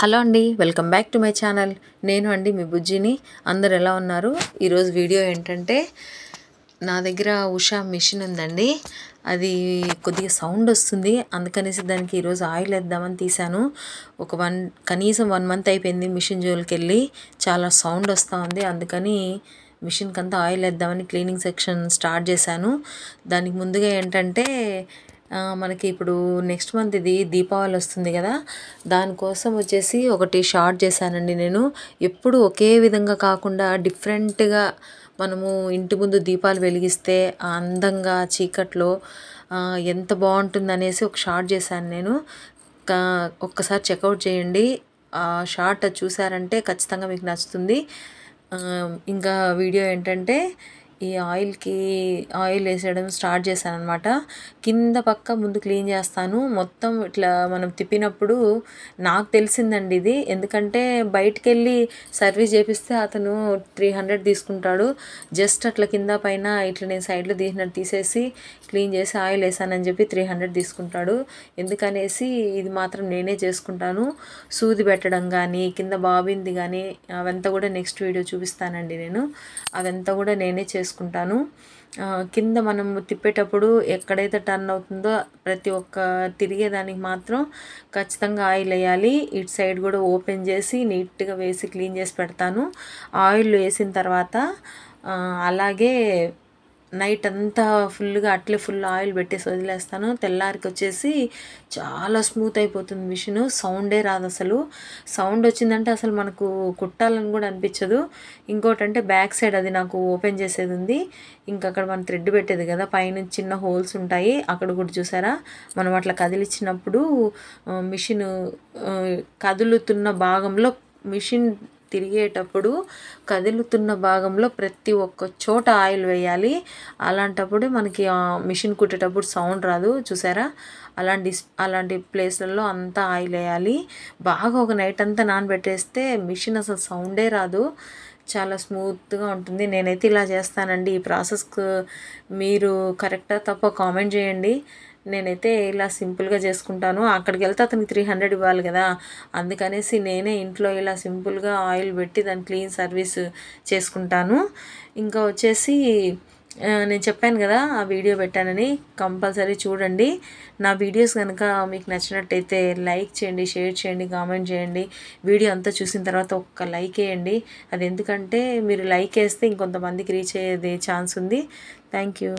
hello అండి welcome back to my channel నేను అండి మీ బుజ్జిని అందరు ఎలా ఉన్నారు ఈరోజు వీడియో ఏంటంటే నా దగ్గర ఉషా మిషన్ ఉందండి అది కొద్దిగా సౌండ్ వస్తుంది అందుకనేసి దానికి ఈరోజు ఆయిల్ వేద్దామని తీశాను ఒక వన్ కనీసం వన్ మంత్ అయిపోయింది మిషన్ జోలికి వెళ్ళి చాలా సౌండ్ వస్తూ ఉంది అందుకని మిషన్కి అంతా ఆయిల్ వేద్దామని క్లీనింగ్ సెక్షన్ స్టార్ట్ చేశాను దానికి ముందుగా ఏంటంటే మనకి ఇప్పుడు నెక్స్ట్ మంత్ ఇది దీపావళి వస్తుంది కదా దానికోసం వచ్చేసి ఒకటి షార్ట్ చేశానండి నేను ఎప్పుడు ఒకే విధంగా కాకుండా డిఫరెంట్గా మనము ఇంటి ముందు దీపాలు వెలిగిస్తే అందంగా చీకట్లో ఎంత బాగుంటుందనేసి ఒక షార్ట్ చేశాను నేను ఒక్కసారి చెక్అవుట్ చేయండి ఆ షార్ట్ చూసారంటే ఖచ్చితంగా మీకు నచ్చుతుంది ఇంకా వీడియో ఏంటంటే ఈ ఆయిల్కి ఆయిల్ వేసేయడం స్టార్ట్ చేశాను అనమాట కింద పక్క ముందు క్లీన్ చేస్తాను మొత్తం ఇట్లా మనం తిప్పినప్పుడు నాకు తెలిసిందండి ఇది ఎందుకంటే బయటికి వెళ్ళి సర్వీస్ చేపిస్తే అతను త్రీ హండ్రెడ్ తీసుకుంటాడు జస్ట్ అట్లా కింద పైన ఇట్లా నేను సైడ్లో తీసినట్టు తీసేసి క్లీన్ చేసి ఆయిల్ వేసానని చెప్పి త్రీ హండ్రెడ్ తీసుకుంటాడు ఎందుకనేసి ఇది మాత్రం నేనే చేసుకుంటాను సూది పెట్టడం కానీ కింద బాబింది కానీ అవంతా కూడా నెక్స్ట్ వీడియో చూపిస్తానండి నేను అవంతా కూడా నేనే చేసుకుంటాను తీసుకుంటాను కింద మనం తిప్పేటప్పుడు ఎక్కడైతే టర్న్ అవుతుందో ప్రతి ఒక్క తిరిగేదానికి మాత్రం ఖచ్చితంగా ఆయిల్ వేయాలి ఇటు సైడ్ కూడా ఓపెన్ చేసి నీట్గా వేసి క్లీన్ చేసి పెడతాను ఆయిల్ వేసిన తర్వాత అలాగే నైట్ అంతా ఫుల్గా అట్లే ఫుల్ ఆయిల్ పెట్టేసి వదిలేస్తాను తెల్లారికి వచ్చేసి చాలా స్మూత్ అయిపోతుంది మిషన్ సౌండే రాదు అసలు సౌండ్ వచ్చిందంటే అసలు మనకు కుట్టాలని కూడా అనిపించదు ఇంకోటి అంటే బ్యాక్ సైడ్ అది నాకు ఓపెన్ చేసేది ఉంది ఇంక అక్కడ మనం థ్రెడ్ పెట్టేది కదా పైన చిన్న హోల్స్ ఉంటాయి అక్కడ కూడా చూసారా మనం అట్లా కదిలిచ్చినప్పుడు మిషన్ కదులుతున్న భాగంలో మిషన్ తిరిగేటప్పుడు కదులుతున్న భాగంలో ప్రతి ఒక్క చోట ఆయిల్ వేయాలి అలాంటప్పుడు మనకి మిషన్ కుట్టేటప్పుడు సౌండ్ రాదు చూసారా అలాంటి అలాంటి ప్లేస్లలో అంతా ఆయిల్ వేయాలి బాగా ఒక నైట్ అంతా నానబెట్టేస్తే మిషన్ అసలు సౌండే రాదు చాలా స్మూత్గా ఉంటుంది నేనైతే ఇలా చేస్తానండి ఈ ప్రాసెస్కు మీరు కరెక్టా తప్ప కామెంట్ చేయండి నేనైతే ఇలా సింపుల్గా చేసుకుంటాను అక్కడికి వెళ్తే అతనికి త్రీ హండ్రెడ్ ఇవ్వాలి కదా అందుకనేసి నేనే ఇంట్లో ఇలా సింపుల్గా ఆయిల్ పెట్టి దాన్ని క్లీన్ సర్వీస్ చేసుకుంటాను ఇంకా వచ్చేసి నేను చెప్పాను కదా ఆ వీడియో పెట్టానని కంపల్సరీ చూడండి నా వీడియోస్ కనుక మీకు నచ్చినట్టయితే లైక్ చేయండి షేర్ చేయండి కామెంట్ చేయండి వీడియో అంతా చూసిన తర్వాత ఒక్క లైక్ వేయండి అది ఎందుకంటే మీరు లైక్ వేస్తే ఇంకొంతమందికి రీచ్ అయ్యేది ఛాన్స్ ఉంది థ్యాంక్ యూ